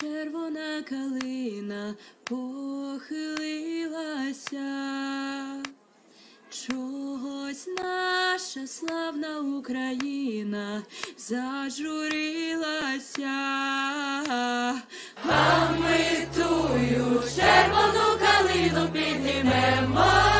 червона калина похилилася, чогось наша славна Україна зажурилася, а ми тую червону калину піднімемо.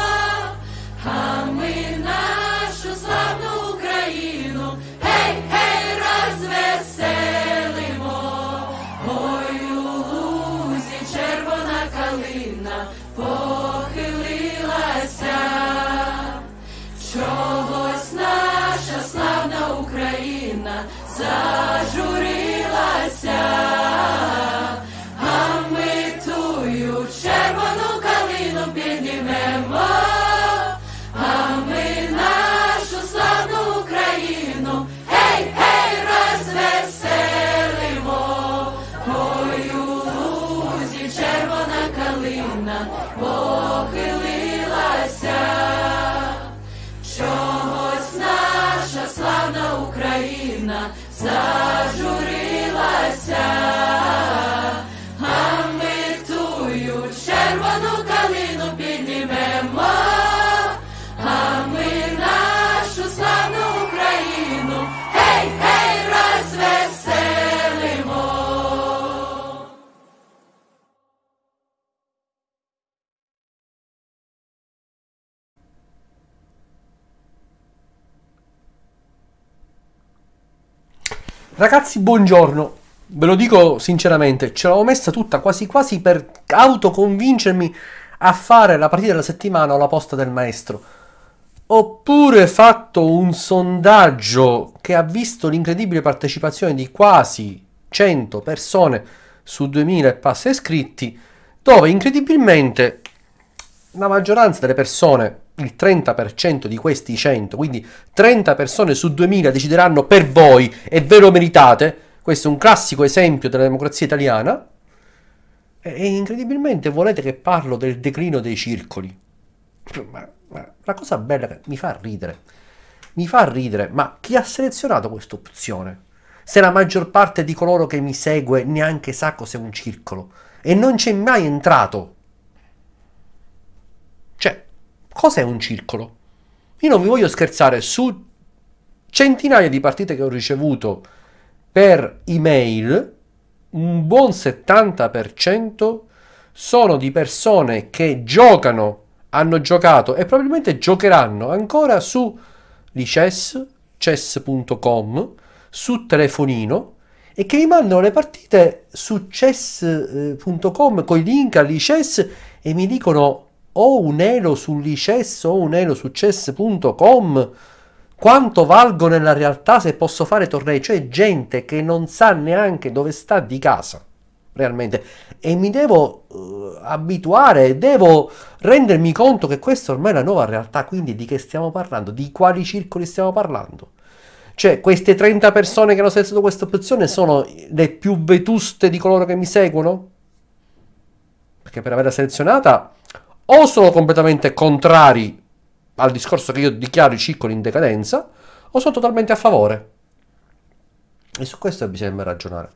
sound. червону калину піднімемо, а ми нашу славну Україну, гей, гей, розвеселимо. Ragazzi, buongiorno. Ve lo dico sinceramente, ce l'avevo messa tutta quasi quasi per autoconvincermi a fare la partita della settimana o la posta del maestro. Oppure fatto un sondaggio che ha visto l'incredibile partecipazione di quasi 100 persone su 2000 e passa iscritti, dove incredibilmente la maggioranza delle persone, il 30% di questi 100, quindi 30 persone su 2000 decideranno per voi e ve lo meritate, questo è un classico esempio della democrazia italiana e incredibilmente volete che parlo del declino dei circoli. Ma, ma, la cosa bella che mi fa ridere, mi fa ridere, ma chi ha selezionato questa opzione? Se la maggior parte di coloro che mi segue neanche sa cos'è un circolo e non c'è mai entrato. Cioè, cos'è un circolo? Io non vi voglio scherzare su centinaia di partite che ho ricevuto per email un buon 70% sono di persone che giocano, hanno giocato e probabilmente giocheranno ancora su Lichess, chess.com, su telefonino e che mi mandano le partite su chess.com con i link a Lichess e mi dicono ho oh, un elo su Lichess, ho oh, un elo su chess.com quanto valgo nella realtà se posso fare tornei, cioè gente che non sa neanche dove sta di casa, realmente, e mi devo uh, abituare, devo rendermi conto che questa ormai è la nuova realtà, quindi di che stiamo parlando, di quali circoli stiamo parlando. Cioè, queste 30 persone che hanno selezionato questa opzione sono le più vetuste di coloro che mi seguono? Perché per averla selezionata o sono completamente contrari al discorso che io dichiaro i circoli in decadenza o sono totalmente a favore. E su questo bisogna ragionare.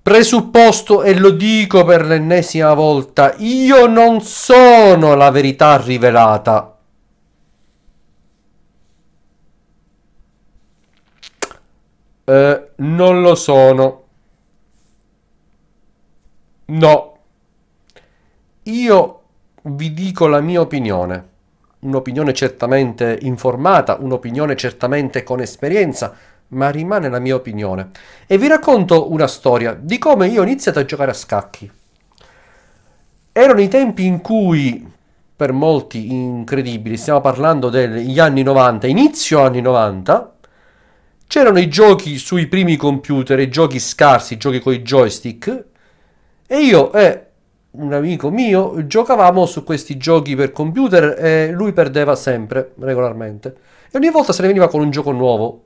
Presupposto, e lo dico per l'ennesima volta, io non sono la verità rivelata. Eh, non lo sono. No. Io vi dico la mia opinione un'opinione certamente informata, un'opinione certamente con esperienza, ma rimane la mia opinione. E vi racconto una storia di come io ho iniziato a giocare a scacchi. Erano i tempi in cui, per molti incredibili, stiamo parlando degli anni 90, inizio anni 90, c'erano i giochi sui primi computer, i giochi scarsi, i giochi con i joystick, e io e eh, un amico mio, giocavamo su questi giochi per computer e lui perdeva sempre, regolarmente. E ogni volta se ne veniva con un gioco nuovo.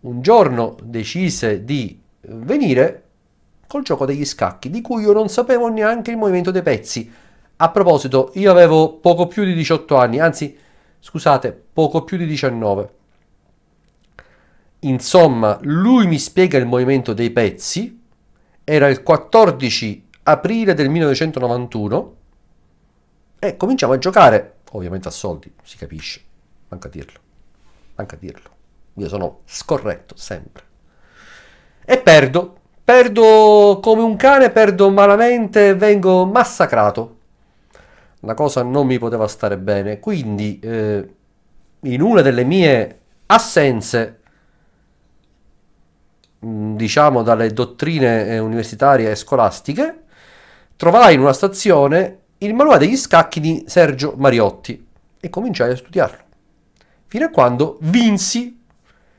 Un giorno decise di venire col gioco degli scacchi, di cui io non sapevo neanche il movimento dei pezzi. A proposito, io avevo poco più di 18 anni, anzi, scusate, poco più di 19. Insomma, lui mi spiega il movimento dei pezzi. Era il 14 aprile del 1991 e cominciamo a giocare, ovviamente a soldi, si capisce, manca a dirlo, manca a dirlo. Io sono scorretto sempre. E perdo, perdo come un cane, perdo malamente, vengo massacrato. La cosa non mi poteva stare bene, quindi eh, in una delle mie assenze, diciamo dalle dottrine eh, universitarie e scolastiche, trovai in una stazione il manuale degli scacchi di Sergio Mariotti e cominciai a studiarlo. Fino a quando vinsi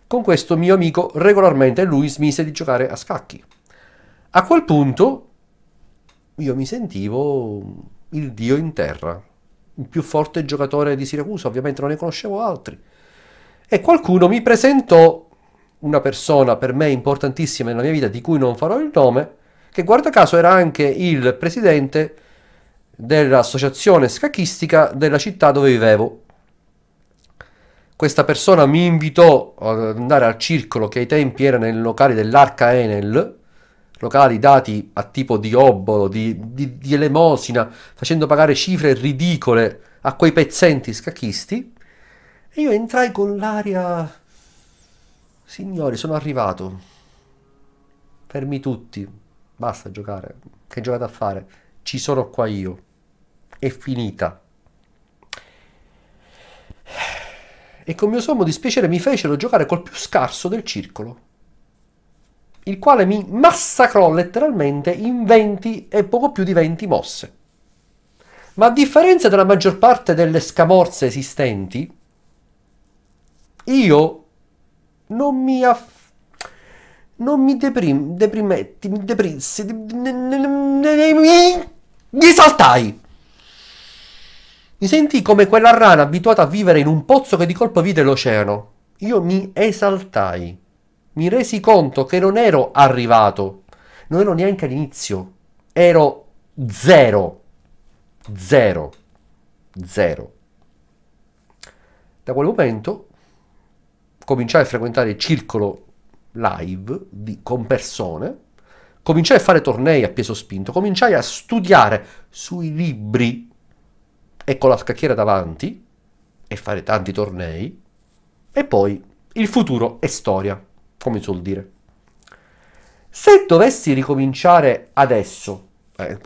con questo mio amico regolarmente e lui smise di giocare a scacchi. A quel punto io mi sentivo il dio in terra, il più forte giocatore di Siracusa, ovviamente non ne conoscevo altri. E qualcuno mi presentò una persona per me importantissima nella mia vita di cui non farò il nome, che guarda caso era anche il presidente dell'associazione scacchistica della città dove vivevo. Questa persona mi invitò ad andare al circolo che ai tempi era nel locale dell'Arca Enel, locali dati a tipo di obolo, di, di, di elemosina, facendo pagare cifre ridicole a quei pezzenti scacchisti. E io entrai con l'aria... Signori, sono arrivato. Fermi tutti, basta giocare, che giocate a fare? Ci sono qua io, è finita. E con mio sommo dispiacere mi fecero giocare col più scarso del circolo, il quale mi massacrò letteralmente in 20 e poco più di 20 mosse. Ma a differenza della maggior parte delle scamorze esistenti, io non mi affetto non mi deprim, deprimetti, mi deprissi, mi esaltai. Mi sentii come quella rana abituata a vivere in un pozzo che di colpo vide l'oceano. Io mi esaltai. Mi resi conto che non ero arrivato. Non ero neanche all'inizio. Ero zero. Zero. Zero. Da quel momento cominciai a frequentare il circolo live di, con persone, cominciai a fare tornei a peso spinto, cominciai a studiare sui libri e con la scacchiera davanti e fare tanti tornei e poi il futuro è storia, come suol dire. Se dovessi ricominciare adesso, eh,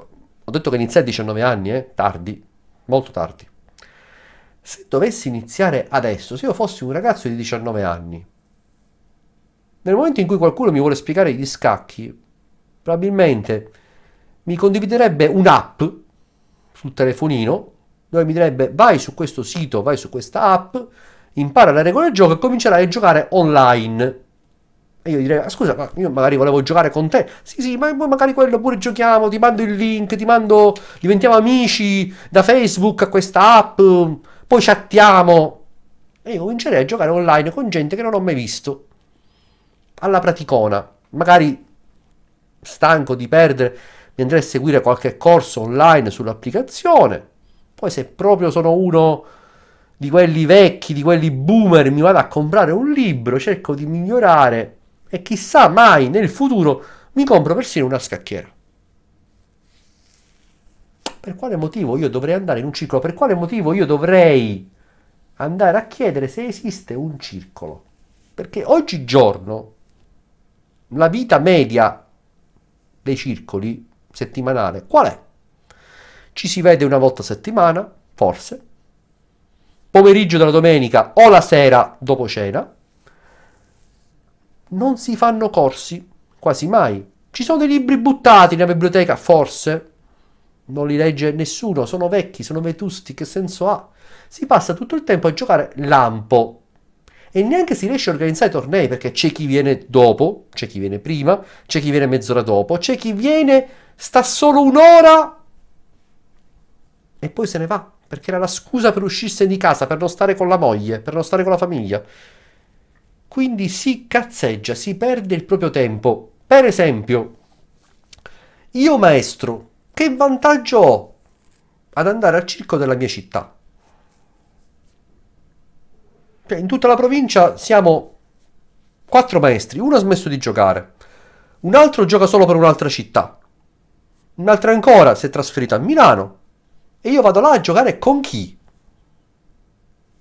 ho detto che iniziai a 19 anni, eh, tardi, molto tardi. Se dovessi iniziare adesso, se io fossi un ragazzo di 19 anni, nel momento in cui qualcuno mi vuole spiegare gli scacchi, probabilmente mi condividerebbe un'app sul telefonino dove mi direbbe vai su questo sito, vai su questa app, impara le regole del gioco e comincerai a giocare online. E io direi, scusa, ma io magari volevo giocare con te. Sì, sì, ma boh, magari quello pure giochiamo, ti mando il link, ti mando, diventiamo amici da Facebook a questa app, poi chattiamo. E io comincerei a giocare online con gente che non ho mai visto alla praticona, magari stanco di perdere, mi andrei a seguire qualche corso online sull'applicazione. Poi se proprio sono uno di quelli vecchi, di quelli boomer, mi vado a comprare un libro, cerco di migliorare e chissà mai nel futuro mi compro persino una scacchiera. Per quale motivo io dovrei andare in un circolo? Per quale motivo io dovrei andare a chiedere se esiste un circolo? Perché oggigiorno la vita media dei circoli settimanale qual è? Ci si vede una volta a settimana, forse, pomeriggio della domenica o la sera dopo cena. Non si fanno corsi, quasi mai. Ci sono dei libri buttati nella biblioteca, forse. Non li legge nessuno, sono vecchi, sono vetusti, che senso ha? Si passa tutto il tempo a giocare lampo e neanche si riesce a organizzare i tornei perché c'è chi viene dopo, c'è chi viene prima, c'è chi viene mezz'ora dopo, c'è chi viene, sta solo un'ora e poi se ne va perché era la scusa per uscirsi di casa, per non stare con la moglie, per non stare con la famiglia. Quindi si cazzeggia, si perde il proprio tempo. Per esempio, io maestro, che vantaggio ho ad andare al circo della mia città? Cioè, in tutta la provincia siamo quattro maestri, uno ha smesso di giocare, un altro gioca solo per un'altra città, un'altra ancora si è trasferita a Milano e io vado là a giocare con chi?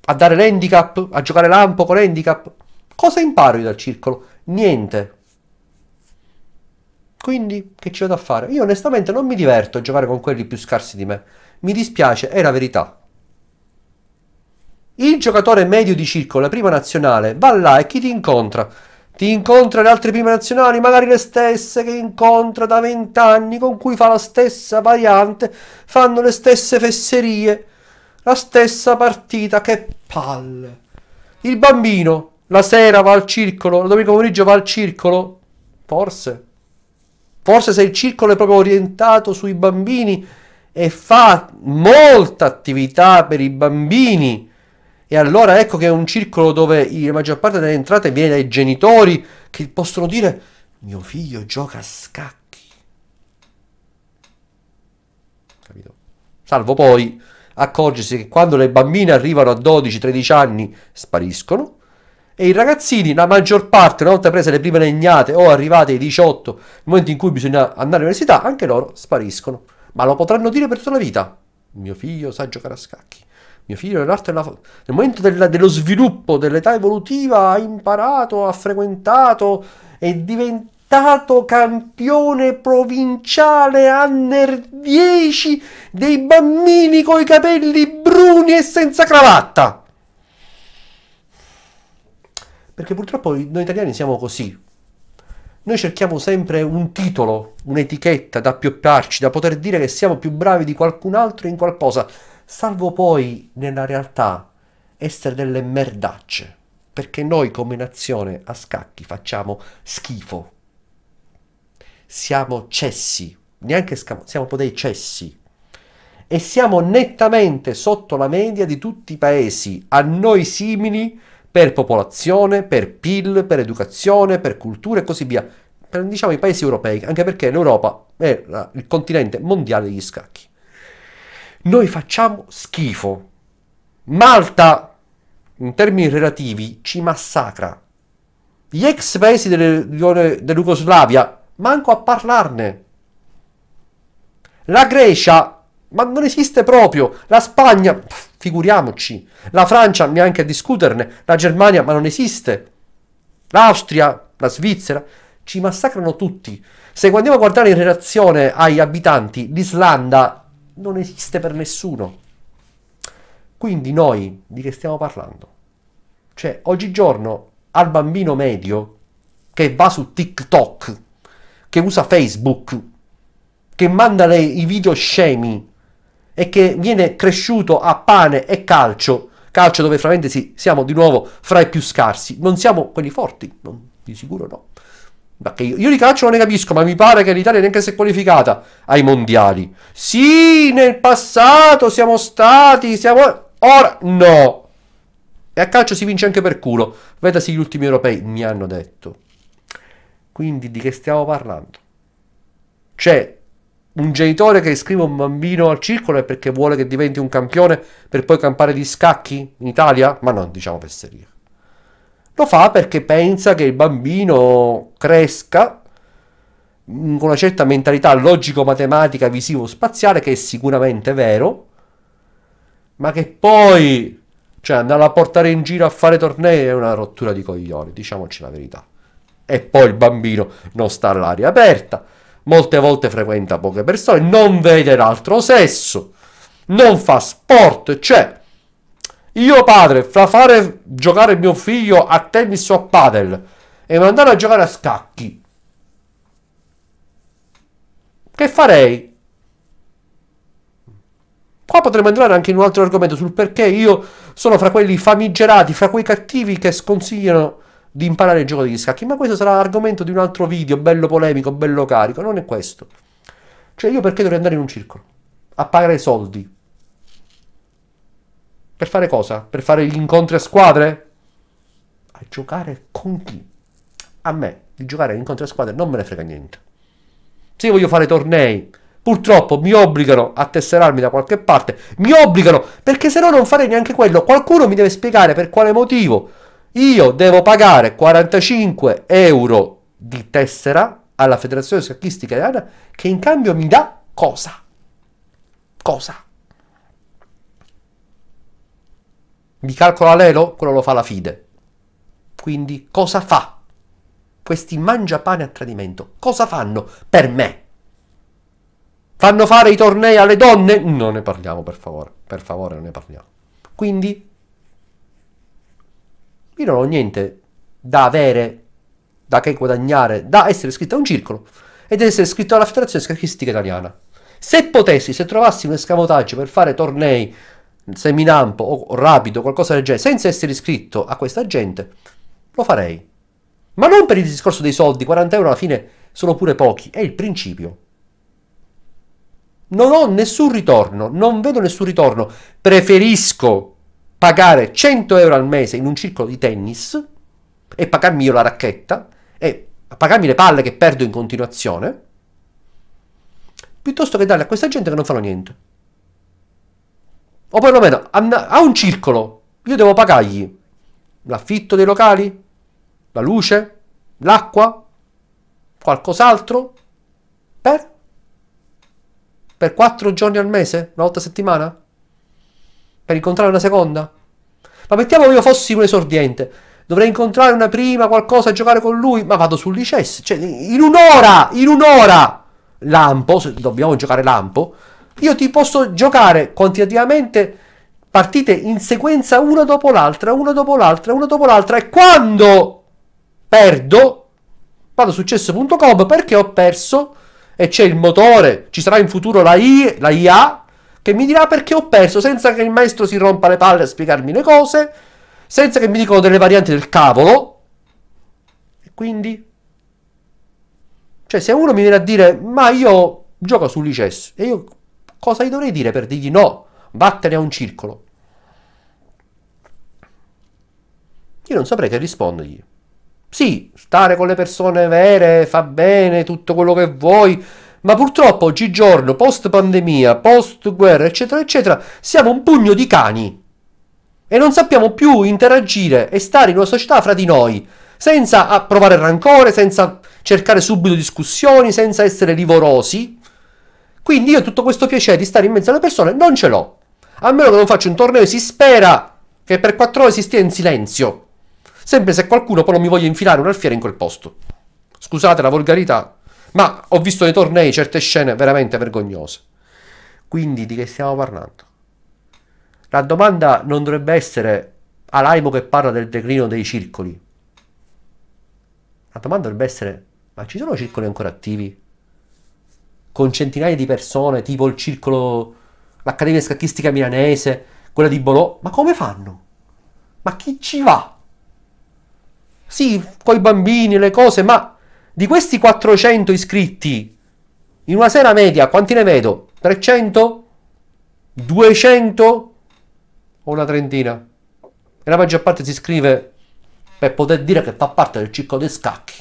A dare l'handicap? A giocare lampo con l'handicap? Cosa imparo io dal circolo? Niente. Quindi che ci vado a fare? Io onestamente non mi diverto a giocare con quelli più scarsi di me. Mi dispiace, è la verità. Il giocatore medio di circo, la prima nazionale, va là e chi ti incontra? Ti incontra le altre prime nazionali, magari le stesse che incontra da vent'anni, con cui fa la stessa variante, fanno le stesse fesserie, la stessa partita, che palle. Il bambino la sera va al circolo, la domenica pomeriggio va al circolo, forse. Forse se il circolo è proprio orientato sui bambini e fa molta attività per i bambini e allora ecco che è un circolo dove la maggior parte delle entrate viene dai genitori che possono dire mio figlio gioca a scacchi. Capito? Salvo poi accorgersi che quando le bambine arrivano a 12-13 anni spariscono e i ragazzini, la maggior parte, una volta prese le prime legnate o arrivate ai 18, nel momento in cui bisogna andare all'università, anche loro spariscono. Ma lo potranno dire per tutta la vita. Mio figlio sa giocare a scacchi. Mio figlio nell'arte della... nel momento della, dello sviluppo, dell'età evolutiva, ha imparato, ha frequentato, è diventato campione provinciale under 10 dei bambini coi capelli bruni e senza cravatta. Perché purtroppo noi italiani siamo così. Noi cerchiamo sempre un titolo, un'etichetta da appiopparci, da poter dire che siamo più bravi di qualcun altro in qualcosa salvo poi nella realtà essere delle merdacce, perché noi come nazione a scacchi facciamo schifo. Siamo cessi, neanche scamo, siamo proprio dei cessi. E siamo nettamente sotto la media di tutti i paesi a noi simili per popolazione, per PIL, per educazione, per cultura e così via. Per, diciamo i paesi europei, anche perché l'Europa è il continente mondiale degli scacchi. Noi facciamo schifo. Malta, in termini relativi, ci massacra. Gli ex paesi dell'Jugoslavia, dell manco a parlarne. La Grecia, ma non esiste proprio. La Spagna, figuriamoci. La Francia, neanche a discuterne. La Germania, ma non esiste. L'Austria, la Svizzera, ci massacrano tutti. Se andiamo a guardare in relazione agli abitanti, l'Islanda non esiste per nessuno. Quindi noi di che stiamo parlando? Cioè, oggigiorno al bambino medio che va su TikTok, che usa Facebook, che manda le, i video scemi e che viene cresciuto a pane e calcio, calcio dove francamente sì, siamo di nuovo fra i più scarsi, non siamo quelli forti, non, di sicuro no. Perché io, io di calcio non ne capisco, ma mi pare che l'Italia neanche si è qualificata ai mondiali. Sì, nel passato siamo stati, siamo... Ora no. E a calcio si vince anche per culo. Vedasi gli ultimi europei, mi hanno detto. Quindi di che stiamo parlando? C'è un genitore che iscrive un bambino al circolo perché vuole che diventi un campione per poi campare di scacchi in Italia? Ma non diciamo fesseria. Lo fa perché pensa che il bambino cresca mm, con una certa mentalità logico-matematica, visivo-spaziale, che è sicuramente vero, ma che poi cioè andarla a portare in giro a fare tornei è una rottura di coglioni, diciamoci la verità. E poi il bambino non sta all'aria aperta, molte volte frequenta poche persone, non vede l'altro sesso, non fa sport, cioè io padre, fra fare giocare mio figlio a tennis o a padel e mandare a giocare a scacchi, che farei? Qua potremmo entrare anche in un altro argomento sul perché io sono fra quelli famigerati, fra quei cattivi che sconsigliano di imparare il gioco degli scacchi, ma questo sarà l'argomento di un altro video, bello polemico, bello carico, non è questo. Cioè io perché dovrei andare in un circolo? A pagare soldi per fare cosa? Per fare gli incontri a squadre? A giocare con chi? A me di giocare agli incontri a squadre non me ne frega niente. Se io voglio fare tornei, purtroppo mi obbligano a tesserarmi da qualche parte, mi obbligano, perché se no non farei neanche quello. Qualcuno mi deve spiegare per quale motivo io devo pagare 45 euro di tessera alla Federazione Scacchistica Italiana che in cambio mi dà cosa? Cosa? Mi calcola l'elo, quello lo fa la fide. Quindi cosa fa? Questi mangiapane a tradimento, cosa fanno per me? Fanno fare i tornei alle donne? Non ne parliamo, per favore, per favore non ne parliamo. Quindi, io non ho niente da avere, da che guadagnare, da essere iscritto a un circolo ed essere iscritto alla Federazione Scacchistica Italiana. Se potessi, se trovassi un escamotaggio per fare tornei seminampo o rapido, qualcosa del genere, senza essere iscritto a questa gente, lo farei. Ma non per il discorso dei soldi, 40 euro alla fine sono pure pochi, è il principio. Non ho nessun ritorno, non vedo nessun ritorno, preferisco pagare 100 euro al mese in un circolo di tennis e pagarmi io la racchetta e pagarmi le palle che perdo in continuazione, piuttosto che darle a questa gente che non fa niente. O perlomeno a un circolo, io devo pagargli l'affitto dei locali, la luce, l'acqua, qualcos'altro per per 4 giorni al mese, una volta a settimana? Per incontrare una seconda? Ma mettiamo che io fossi un esordiente, dovrei incontrare una prima, qualcosa, giocare con lui, ma vado sul licenza, cioè in un'ora, in un'ora, lampo, dobbiamo giocare lampo, io ti posso giocare quantitativamente partite in sequenza una dopo l'altra, una dopo l'altra, una dopo l'altra e quando perdo vado su chess.com perché ho perso e c'è il motore, ci sarà in futuro la, I, la IA che mi dirà perché ho perso senza che il maestro si rompa le palle a spiegarmi le cose, senza che mi dicano delle varianti del cavolo. E quindi cioè se uno mi viene a dire ma io gioco su Lices e io cosa gli dovrei dire per dirgli no, vattene a un circolo? Io non saprei che rispondergli. Sì, stare con le persone vere fa bene, tutto quello che vuoi, ma purtroppo oggigiorno, post pandemia, post guerra, eccetera, eccetera, siamo un pugno di cani e non sappiamo più interagire e stare in una società fra di noi, senza provare rancore, senza cercare subito discussioni, senza essere livorosi quindi io tutto questo piacere di stare in mezzo alle persone non ce l'ho. A meno che non faccio un torneo, e si spera che per quattro ore si stia in silenzio. Sempre se qualcuno poi non mi voglia infilare un alfiere in quel posto. Scusate la volgarità, ma ho visto nei tornei certe scene veramente vergognose. Quindi di che stiamo parlando? La domanda non dovrebbe essere Alaimo che parla del declino dei circoli. La domanda dovrebbe essere, ma ci sono circoli ancora attivi? con centinaia di persone, tipo il circolo, l'Accademia Scacchistica Milanese, quella di Bolò, ma come fanno? Ma chi ci va? Sì, con i bambini, le cose, ma di questi 400 iscritti, in una sera media, quanti ne vedo? 300? 200? O una trentina? E la maggior parte si iscrive per poter dire che fa parte del circolo dei scacchi.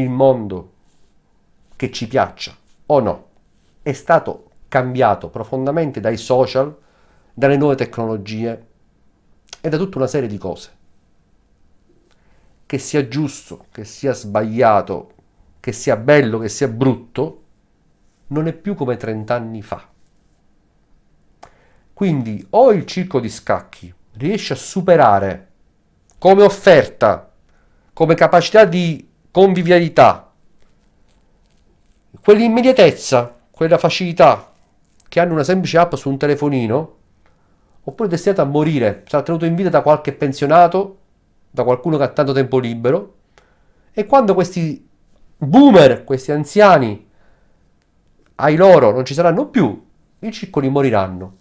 il mondo, che ci piaccia o no, è stato cambiato profondamente dai social, dalle nuove tecnologie e da tutta una serie di cose. Che sia giusto, che sia sbagliato, che sia bello, che sia brutto, non è più come 30 anni fa. Quindi o il circo di scacchi riesce a superare come offerta, come capacità di convivialità, quell'immediatezza, quella facilità che hanno una semplice app su un telefonino, oppure destinata a morire, sarà tenuto in vita da qualche pensionato, da qualcuno che ha tanto tempo libero, e quando questi boomer, questi anziani, ai loro non ci saranno più, i circoli moriranno.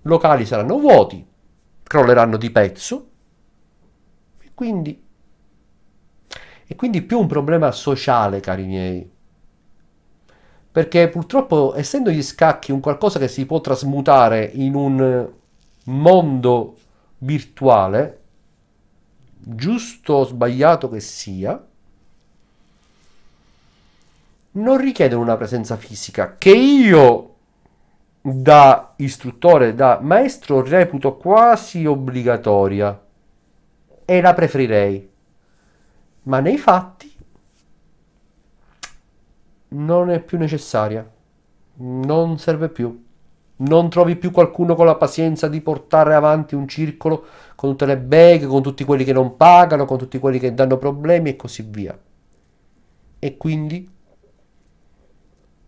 Locali saranno vuoti, crolleranno di pezzo quindi, è quindi più un problema sociale, cari miei. Perché purtroppo, essendo gli scacchi un qualcosa che si può trasmutare in un mondo virtuale, giusto o sbagliato che sia, non richiedono una presenza fisica che io da istruttore, da maestro reputo quasi obbligatoria e la preferirei. Ma nei fatti non è più necessaria, non serve più. Non trovi più qualcuno con la pazienza di portare avanti un circolo con tutte le bag, con tutti quelli che non pagano, con tutti quelli che danno problemi e così via. E quindi,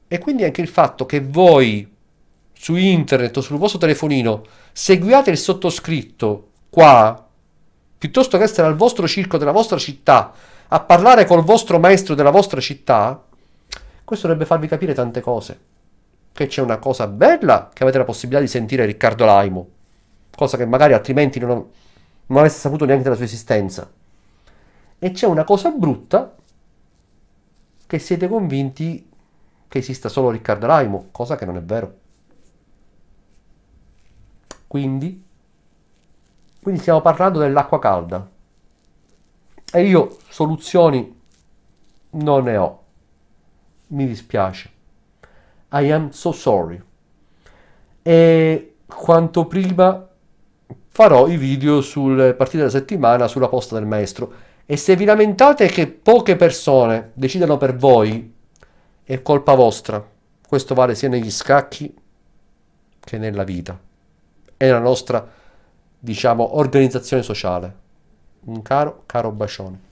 e quindi anche il fatto che voi su internet o sul vostro telefonino seguiate il sottoscritto qua piuttosto che essere al vostro circo della vostra città a parlare col vostro maestro della vostra città, questo dovrebbe farvi capire tante cose. Che c'è una cosa bella che avete la possibilità di sentire Riccardo Laimo, cosa che magari altrimenti non, non avesse saputo neanche della sua esistenza. E c'è una cosa brutta che siete convinti che esista solo Riccardo Laimo, cosa che non è vero. Quindi quindi stiamo parlando dell'acqua calda. E io soluzioni non ne ho. Mi dispiace. I am so sorry. E quanto prima farò i video sulle partite della settimana sulla posta del maestro. E se vi lamentate che poche persone decidano per voi, è colpa vostra. Questo vale sia negli scacchi che nella vita. È la nostra diciamo, organizzazione sociale. Un caro, caro bacione.